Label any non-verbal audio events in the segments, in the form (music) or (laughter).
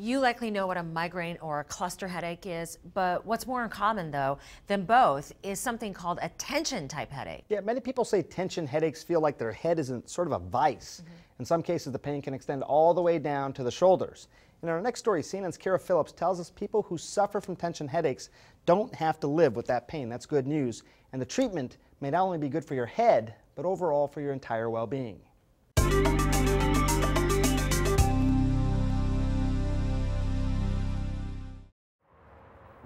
You likely know what a migraine or a cluster headache is, but what's more in common though than both is something called a tension type headache. Yeah, many people say tension headaches feel like their head is in sort of a vice. Mm -hmm. In some cases, the pain can extend all the way down to the shoulders. In our next story, CNN's Kara Phillips tells us people who suffer from tension headaches don't have to live with that pain. That's good news. And the treatment may not only be good for your head, but overall for your entire well being.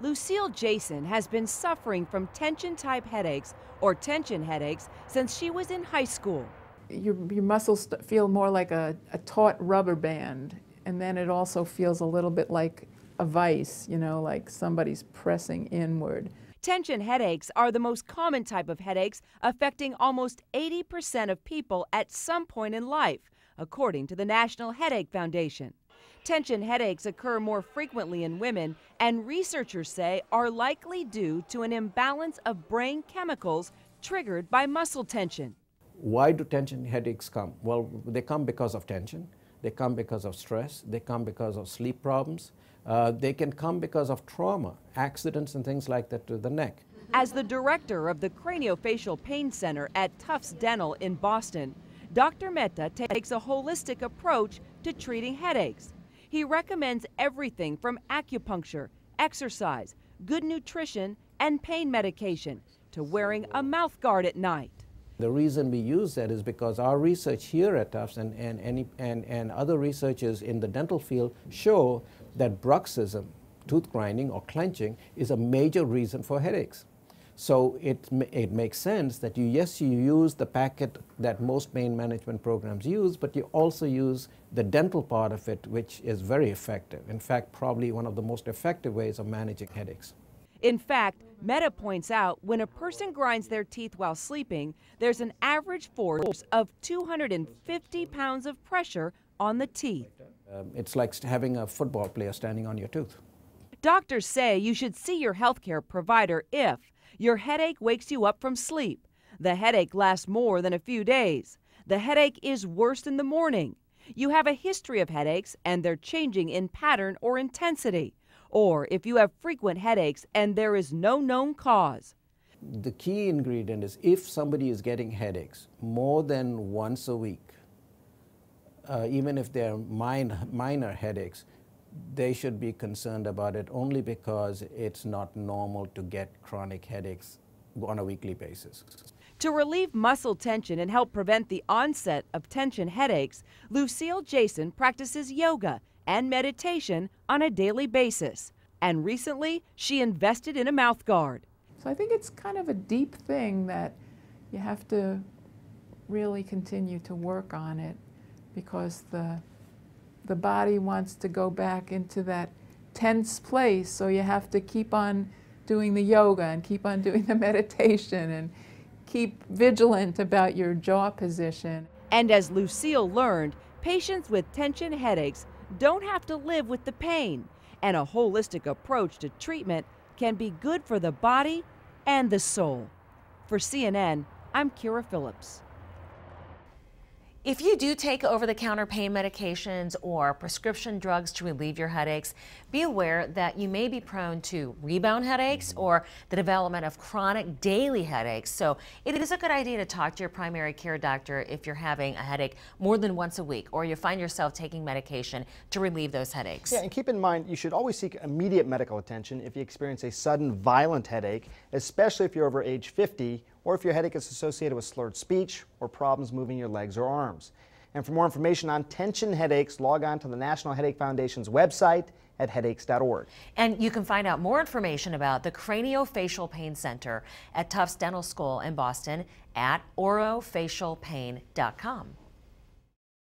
Lucille Jason has been suffering from tension type headaches or tension headaches since she was in high school. Your, your muscles feel more like a, a taut rubber band, and then it also feels a little bit like a vice, you know, like somebody's pressing inward. Tension headaches are the most common type of headaches, affecting almost 80% of people at some point in life, according to the National Headache Foundation. Tension headaches occur more frequently in women, and researchers say are likely due to an imbalance of brain chemicals triggered by muscle tension. Why do tension headaches come? Well, they come because of tension, they come because of stress, they come because of sleep problems, uh, they can come because of trauma, accidents, and things like that to the neck. As the director of the Craniofacial Pain Center at Tufts Dental in Boston, Dr. Mehta takes a holistic approach to treating headaches. He recommends everything from acupuncture, exercise, good nutrition, and pain medication to wearing a mouth guard at night. The reason we use that is because our research here at Tufts and, and, and, and, and other researchers in the dental field show that bruxism, tooth grinding or clenching, is a major reason for headaches. So it, it makes sense that you, yes, you use the packet that most pain management programs use, but you also use the dental part of it, which is very effective. In fact, probably one of the most effective ways of managing headaches. In fact, Meta points out when a person grinds their teeth while sleeping, there's an average force of 250 pounds of pressure on the teeth. Um, it's like having a football player standing on your tooth. Doctors say you should see your healthcare provider if your headache wakes you up from sleep. The headache lasts more than a few days. The headache is worse in the morning. You have a history of headaches and they're changing in pattern or intensity. Or if you have frequent headaches and there is no known cause. The key ingredient is if somebody is getting headaches more than once a week, uh, even if they're minor, minor headaches, they should be concerned about it only because it's not normal to get chronic headaches on a weekly basis. To relieve muscle tension and help prevent the onset of tension headaches, Lucille Jason practices yoga and meditation on a daily basis. And recently, she invested in a mouth guard. So I think it's kind of a deep thing that you have to really continue to work on it because the the body wants to go back into that tense place. So you have to keep on doing the yoga and keep on (laughs) doing the meditation and keep vigilant about your jaw position. And as Lucille learned, patients with tension headaches don't have to live with the pain, and a holistic approach to treatment can be good for the body and the soul. For CNN, I'm Kira Phillips. If you do take over the counter pain medications or prescription drugs to relieve your headaches, be aware that you may be prone to rebound headaches or the development of chronic daily headaches. So it is a good idea to talk to your primary care doctor if you're having a headache more than once a week or you find yourself taking medication to relieve those headaches. Yeah, and keep in mind you should always seek immediate medical attention if you experience a sudden violent headache, especially if you're over age 50 or if your headache is associated with slurred speech or problems moving your legs or arms. And for more information on tension headaches, log on to the National Headache Foundation's website at headaches.org. And you can find out more information about the Craniofacial Pain Center at Tufts Dental School in Boston at orofacialpain.com.